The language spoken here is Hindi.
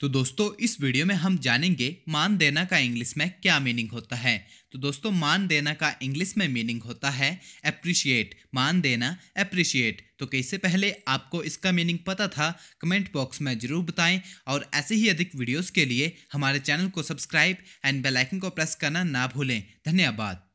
तो दोस्तों इस वीडियो में हम जानेंगे मान देना का इंग्लिश में क्या मीनिंग होता है तो दोस्तों मान देना का इंग्लिश में मीनिंग होता है अप्रिशिएट मान देना अप्रिशिएट तो कैसे पहले आपको इसका मीनिंग पता था कमेंट बॉक्स में ज़रूर बताएं और ऐसे ही अधिक वीडियोस के लिए हमारे चैनल को सब्सक्राइब एंड बेलाइकन को प्रेस करना ना भूलें धन्यवाद